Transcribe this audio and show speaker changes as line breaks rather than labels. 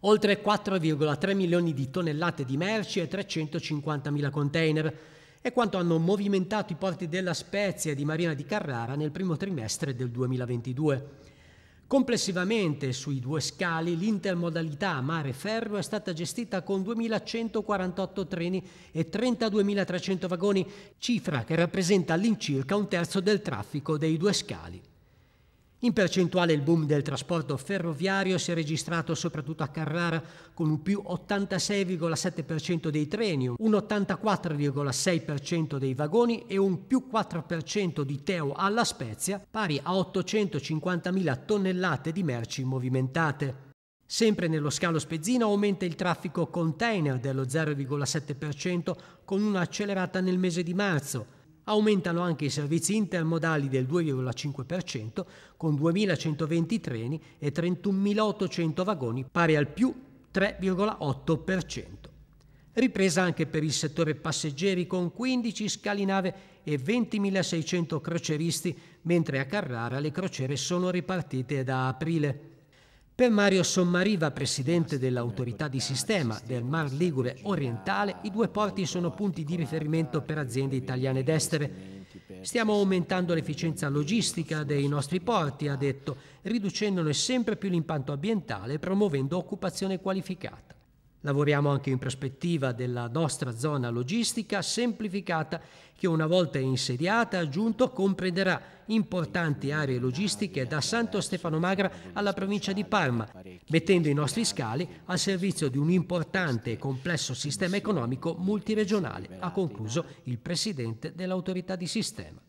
oltre 4,3 milioni di tonnellate di merci e 350.000 container. È quanto hanno movimentato i porti della Spezia e di Marina di Carrara nel primo trimestre del 2022. Complessivamente sui due scali l'intermodalità mare-ferro è stata gestita con 2.148 treni e 32.300 vagoni, cifra che rappresenta all'incirca un terzo del traffico dei due scali. In percentuale il boom del trasporto ferroviario si è registrato soprattutto a Carrara con un più 86,7% dei treni, un 84,6% dei vagoni e un più 4% di Teo alla Spezia, pari a 850.000 tonnellate di merci movimentate. Sempre nello scalo spezzino aumenta il traffico container dello 0,7% con un'accelerata nel mese di marzo. Aumentano anche i servizi intermodali del 2,5% con 2.120 treni e 31.800 vagoni pari al più 3,8%. Ripresa anche per il settore passeggeri con 15 scali nave e 20.600 croceristi, mentre a Carrara le crociere sono ripartite da aprile. Per Mario Sommariva, presidente dell'autorità di sistema del Mar Ligure orientale, i due porti sono punti di riferimento per aziende italiane ed estere. Stiamo aumentando l'efficienza logistica dei nostri porti, ha detto, riducendone sempre più l'impatto ambientale e promuovendo occupazione qualificata. Lavoriamo anche in prospettiva della nostra zona logistica semplificata che una volta insediata aggiunto comprenderà importanti aree logistiche da Santo Stefano Magra alla provincia di Parma, mettendo i nostri scali al servizio di un importante e complesso sistema economico multiregionale, ha concluso il presidente dell'autorità di sistema.